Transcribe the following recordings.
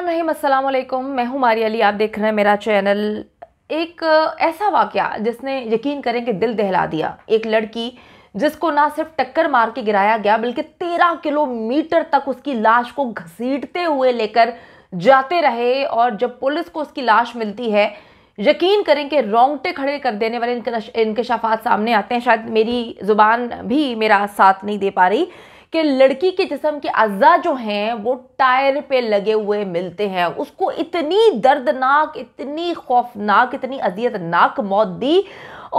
रहीम अस्सलाम मैं हूं मारी अली आप देख रहे हैं मेरा चैनल एक ऐसा वाक़ जिसने यकीन करें कि दिल दहला दिया एक लड़की जिसको ना सिर्फ टक्कर मार के गिराया गया बल्कि तेरह किलोमीटर तक उसकी लाश को घसीटते हुए लेकर जाते रहे और जब पुलिस को उसकी लाश मिलती है यकीन करें कि रोंगटे खड़े कर देने वाले इनके इनकशाफात सामने आते हैं शायद मेरी ज़ुबान भी मेरा साथ नहीं दे पा रही कि लड़की के जिसम के अज्जा जो हैं वो टायर पे लगे हुए मिलते हैं उसको इतनी दर्दनाक इतनी खौफनाक इतनी अजियतनाक मौत दी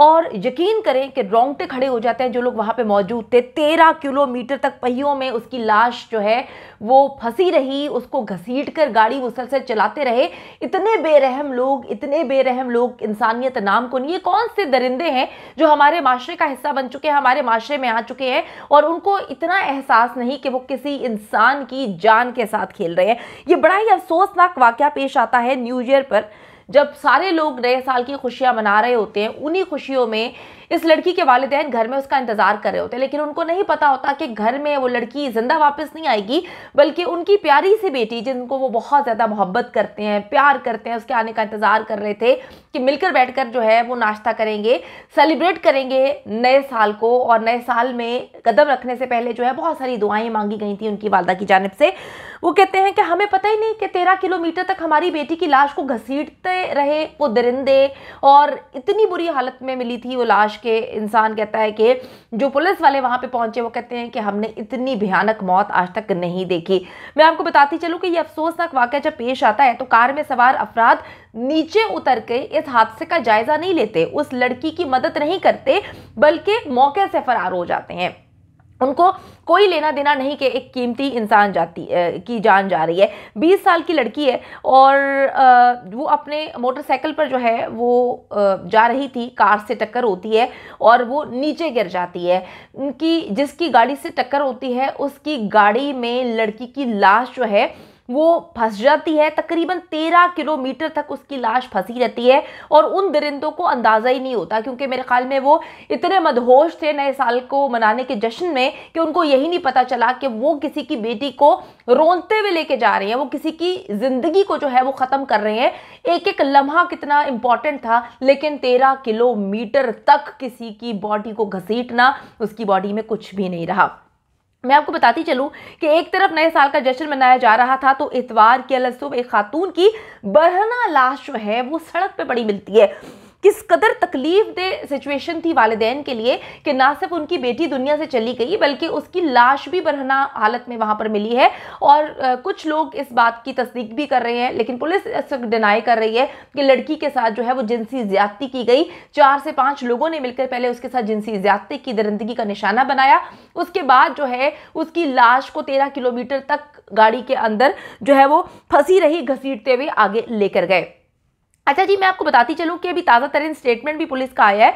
और यकीन करें कि रोंगटे खड़े हो जाते हैं जो लोग वहाँ पे मौजूद थे तेरह किलोमीटर तक पहियों में उसकी लाश जो है वो फंसी रही उसको घसीट कर गाड़ी मुसलसल चलाते रहे इतने बेरहम लोग इतने बेरहम लोग इंसानियत नाम को नहीं ये कौन से दरिंदे हैं जो हमारे माशरे का हिस्सा बन चुके हैं हमारे माशरे में आ चुके हैं और उनको इतना एहसास नहीं कि वो किसी इंसान की जान के साथ खेल रहे हैं ये बड़ा ही अफसोसनाक वाक़ पेश आता है न्यू ईयर पर जब सारे लोग नए साल की खुशियाँ मना रहे होते हैं उन्हीं खुशियों में इस लड़की के वालदेन घर में उसका इंतजार कर रहे होते लेकिन उनको नहीं पता होता कि घर में वो लड़की जिंदा वापस नहीं आएगी बल्कि उनकी प्यारी सी बेटी जिनको वो बहुत ज़्यादा मोहब्बत करते हैं प्यार करते हैं उसके आने का इंतजार कर रहे थे कि मिलकर बैठकर जो है वो नाश्ता करेंगे सेलिब्रेट करेंगे नए साल को और नए साल में कदम रखने से पहले जो है बहुत सारी दुआएं मांगी गई थी उनकी वालदा की जानब से वो कहते हैं कि हमें पता ही नहीं कि तेरह किलोमीटर तक हमारी बेटी की लाश को घसीटते रहे वो दरिंदे और इतनी बुरी हालत में मिली थी वो लाश लाश के इंसान कहता है कि जो पुलिस वाले वहां पे पहुंचे वो कहते हैं कि हमने इतनी भयानक मौत आज तक नहीं देखी मैं आपको बताती चलूँ कि ये अफसोसनाक वाक्य जब पेश आता है तो कार में सवार अफराद नीचे उतर के इस हादसे का जायज़ा नहीं लेते उस लड़की की मदद नहीं करते बल्कि मौके से फरार हो जाते हैं उनको कोई लेना देना नहीं कि एक कीमती इंसान जाती की जान जा रही है बीस साल की लड़की है और वो अपने मोटरसाइकिल पर जो है वो जा रही थी कार से टक्कर होती है और वो नीचे गिर जाती है उनकी जिसकी गाड़ी से टक्कर होती है उसकी गाड़ी में लड़की की लाश जो है वो फंस जाती है तकरीबन तेरह किलोमीटर तक उसकी लाश फंसी रहती है और उन दरिंदों को अंदाज़ा ही नहीं होता क्योंकि मेरे ख्याल में वो इतने मदहोश थे नए साल को मनाने के जश्न में कि उनको यही नहीं पता चला कि वो किसी की बेटी को रोनते हुए लेके जा रहे हैं वो किसी की ज़िंदगी को जो है वो ख़त्म कर रहे हैं एक एक लम्हा कितना इम्पॉर्टेंट था लेकिन तेरह किलोमीटर तक किसी की बॉडी को घसीटना उसकी बॉडी में कुछ भी नहीं रहा मैं आपको बताती चलूं कि एक तरफ नए साल का जश्न मनाया जा रहा था तो इतवार के अलसुब एक खातून की बरहना लाश जो है वो सड़क पे पड़ी मिलती है किस कदर तकलीफ दे सिचुएशन थी वालदेन के लिए कि ना सिर्फ उनकी बेटी दुनिया से चली गई बल्कि उसकी लाश भी बरहना हालत में वहाँ पर मिली है और कुछ लोग इस बात की तस्दीक भी कर रहे हैं लेकिन पुलिस डिनाई कर रही है कि लड़की के साथ जो है वो जिनसी ज्यादती की गई चार से पाँच लोगों ने मिलकर पहले उसके साथ जिनसी ज्यादती की दरंदगी का निशाना बनाया उसके बाद जो है उसकी लाश को तेरह किलोमीटर तक गाड़ी के अंदर जो है वो फंसी रही घसीटते हुए आगे लेकर गए अच्छा जी मैं आपको बताती चलूँ कि अभी ताज़ा तरीन स्टेटमेंट भी पुलिस का आया है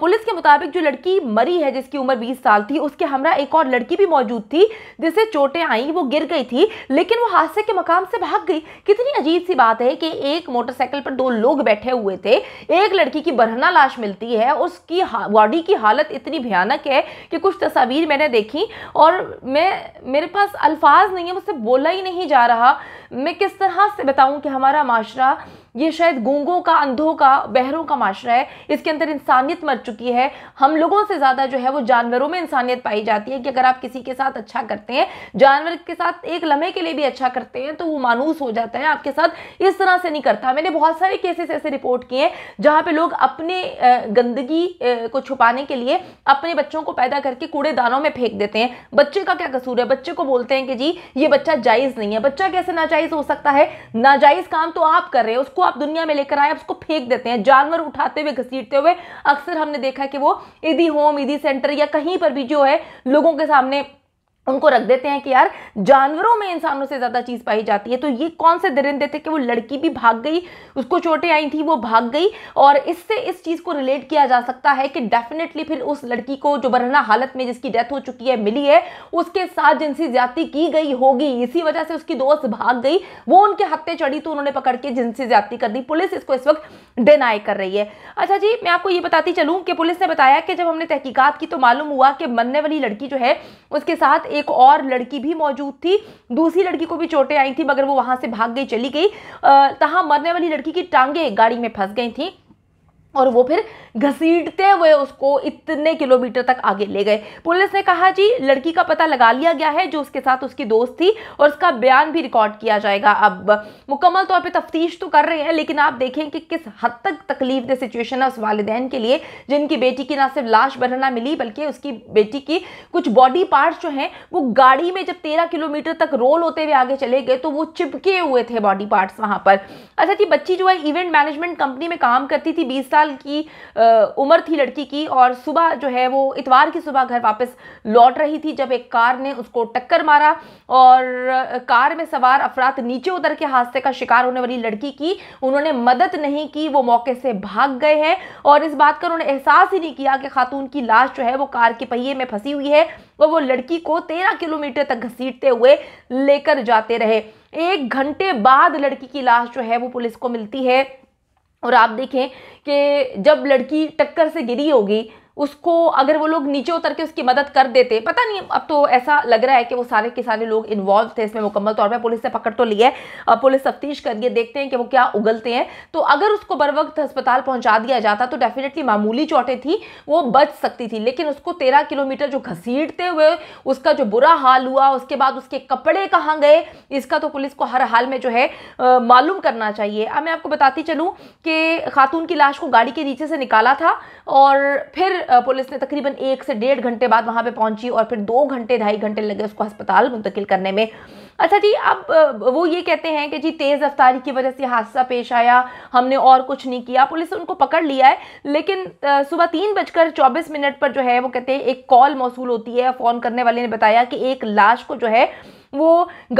पुलिस के मुताबिक जो लड़की मरी है जिसकी उम्र 20 साल थी उसके हमरा एक और लड़की भी मौजूद थी जिसे चोटें आई वो गिर गई थी लेकिन वो हादसे के मकाम से भाग गई कितनी अजीब सी बात है कि एक मोटरसाइकिल पर दो लोग बैठे हुए थे एक लड़की की बरहना लाश मिलती है उसकी बॉडी की हालत इतनी भयानक है कि कुछ तस्वीर मैंने देखी और मैं मेरे पास अल्फाज नहीं है मुझसे बोला ही नहीं जा रहा मैं किस तरह से बताऊँ कि हमारा माशरा ये शायद गूंगों का अंधों का बहरों का माशरा है इसके अंदर इंसानियत मर चुकी है हम लोगों से ज़्यादा जो है वो जानवरों में इंसानियत पाई जाती है कि अगर आप किसी के साथ अच्छा करते हैं जानवर के साथ एक लम्हे के लिए भी अच्छा करते हैं तो वो मानूस हो जाता है आपके साथ इस तरह से नहीं करता मैंने बहुत सारे केसेस ऐसे रिपोर्ट किए हैं जहाँ पे लोग अपने गंदगी को छुपाने के लिए अपने बच्चों को पैदा करके कूड़ेदानों में फेंक देते हैं बच्चे का क्या कसूर है बच्चे को बोलते हैं कि जी ये बच्चा जायज़ नहीं है बच्चा कैसे नाजायज़ हो सकता है नाजायज़ काम तो आप कर रहे हैं उसको आप दुनिया में में लेकर आए उसको फेंक देते हैं जानवर उठाते हुए घसीटते हुए अक्सर हमने देखा कि वो ईदी होम ईदी सेंटर या कहीं पर भी जो है लोगों के सामने उनको रख देते हैं कि यार जानवरों में इंसानों से ज़्यादा चीज़ पाई जाती है तो ये कौन से दरिंदे थे कि वो लड़की भी भाग गई उसको चोटें आई थी वो भाग गई और इससे इस चीज़ को रिलेट किया जा सकता है कि डेफिनेटली फिर उस लड़की को जो बरहना हालत में जिसकी डेथ हो चुकी है मिली है उसके साथ जिनसी ज्यादा की गई होगी इसी वजह से उसकी दोस्त भाग गई वो उनके हत्ते चढ़ी तो उन्होंने पकड़ के जिनसी ज्यादा कर दी पुलिस इसको इस वक्त डिनाई कर रही है अच्छा जी मैं आपको ये बताती चलूँ कि पुलिस ने बताया कि जब हमने तहकीकत की तो मालूम हुआ कि मरने वाली लड़की जो है उसके साथ एक और लड़की भी मौजूद थी दूसरी लड़की को भी चोटें आई थी मगर वो वहाँ से भाग गई चली गई तहाँ मरने वाली लड़की की टांगे गाड़ी में फंस गई थी और वो फिर घसीटते हुए उसको इतने किलोमीटर तक आगे ले गए पुलिस ने कहा जी लड़की का पता लगा लिया गया है जो उसके साथ उसकी दोस्त थी और उसका बयान भी रिकॉर्ड किया जाएगा अब मुकम्मल तौर तो पे तफ्तीश तो कर रहे हैं लेकिन आप देखें कि किस हद तक तकलीफ दे सिचुएशन है उस वालदेन के लिए जिनकी बेटी की ना सिर्फ लाश बनना मिली बल्कि उसकी बेटी की कुछ बॉडी पार्ट जो हैं वो गाड़ी में जब तेरह किलोमीटर तक रोल होते हुए आगे चले गए तो वो चिपके हुए थे बॉडी पार्ट्स वहाँ पर अच्छा जी बच्ची जो है इवेंट मैनेजमेंट कंपनी में काम करती थी बीस साल साल की उम्र थी लड़की की और सुबह जो है वो इतवार की सुबह घर वापस लौट रही थी जब एक कार ने उसको टक्कर मारा और कार में सवार अफराद नीचे उतर के हादसे का शिकार होने वाली लड़की की उन्होंने मदद नहीं की वो मौके से भाग गए हैं और इस बात का उन्होंने एहसास ही नहीं किया कि खातून की लाश जो है वो कार के पहिए में फंसी हुई है और वो लड़की को तेरह किलोमीटर तक घसीटते हुए लेकर जाते रहे एक घंटे बाद लड़की की लाश जो है वो पुलिस को मिलती है और आप देखें कि जब लड़की टक्कर से गिरी होगी उसको अगर वो लोग नीचे उतर के उसकी मदद कर देते पता नहीं अब तो ऐसा लग रहा है कि वो सारे के सारे लोग इन्वॉल्व थे इसमें मुकम्मल तौर पर पुलिस ने पकड़ तो लिया है पुलिस तफ्तीश करके देखते हैं कि वो क्या उगलते हैं तो अगर उसको बर वक्त अस्पताल पहुंचा दिया जाता तो डेफिनेटली मामूली चोटें थी वो बच सकती थी लेकिन उसको तेरह किलोमीटर जो घसीटते हुए उसका जो बुरा हाल हुआ उसके बाद उसके कपड़े कहाँ गए इसका तो पुलिस को हर हाल में जो है मालूम करना चाहिए अब मैं आपको बताती चलूँ कि खातून की लाश को गाड़ी के नीचे से निकाला था और फिर पुलिस ने तकरीबन एक से डेढ़ घंटे बाद वहां पे पहुंची और फिर दो घंटे ढाई घंटे लगे उसको अस्पताल मुंतकिल करने में अच्छा जी अब वो ये कहते हैं कि जी तेज़ रफ्तारी की वजह से हादसा पेश आया हमने और कुछ नहीं किया पुलिस ने उनको पकड़ लिया है लेकिन सुबह तीन बजकर चौबीस मिनट पर जो है वो कहते हैं एक कॉल मौसू होती है फ़ोन करने वाले ने बताया कि एक लाश को जो है वो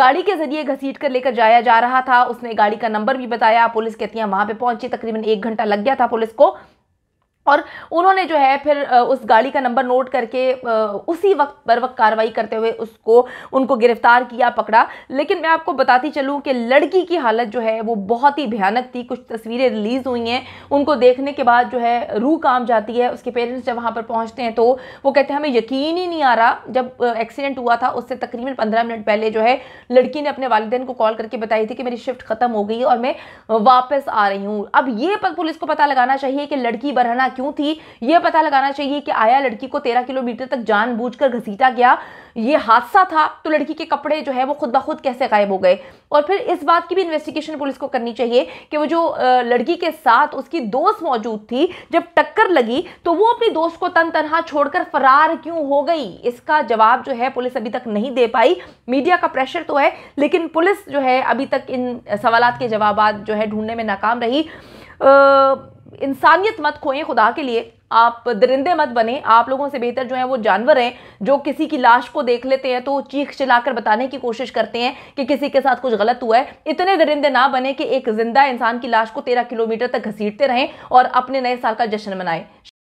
गाड़ी के ज़रिए घसीट कर लेकर जाया जा रहा था उसने गाड़ी का नंबर भी बताया पुलिस कहती है वहाँ पे पहुंची तकरीबन एक घंटा लग गया था पुलिस को और उन्होंने जो है फिर उस गाड़ी का नंबर नोट करके उसी वक्त बर वक्त कार्रवाई करते हुए उसको उनको गिरफ्तार किया पकड़ा लेकिन मैं आपको बताती चलूँ कि लड़की की हालत जो है वो बहुत ही भयानक थी कुछ तस्वीरें रिलीज़ हुई हैं उनको देखने के बाद जो है रूह काम जाती है उसके पेरेंट्स जब वहाँ पर पहुँचते हैं तो वो कहते हैं हमें यकीन ही नहीं आ रहा जब एक्सीडेंट हुआ था उससे तकरीबन पंद्रह मिनट पहले जो है लड़की ने अपने वालदेन को कॉल करके बताई थी कि मेरी शिफ्ट ख़त्म हो गई और मैं वापस आ रही हूँ अब ये पुलिस को पता लगाना चाहिए कि लड़की बरहना क्यों थी यह पता लगाना चाहिए कि आया लड़की को तेरह किलोमीटर तक जानबूझकर घसीटा गया यह हादसा था तो लड़की के कपड़े जो है वो खुद ब खुद कैसे गायब हो गए और फिर इस बात की भी इन्वेस्टिगेशन पुलिस को करनी चाहिए कि वो जो लड़की के साथ उसकी दोस्त मौजूद थी जब टक्कर लगी तो वो अपनी दोस्त को तन तनहा छोड़कर फरार क्यों हो गई इसका जवाब जो है पुलिस अभी तक नहीं दे पाई मीडिया का प्रेशर तो है लेकिन पुलिस जो है अभी तक इन सवाल के जवाब जो है ढूंढने में नाकाम रही आ, इंसानियत मत खोएं खुदा के लिए आप दरिंदे मत बने आप लोगों से बेहतर जो है वो जानवर हैं जो किसी की लाश को देख लेते हैं तो चीख चिल्लाकर बताने की कोशिश करते हैं कि किसी के साथ कुछ गलत हुआ है इतने दरिंदे ना बने कि एक जिंदा इंसान की लाश को तेरह किलोमीटर तक घसीटते रहें और अपने नए साल का जश्न मनाएं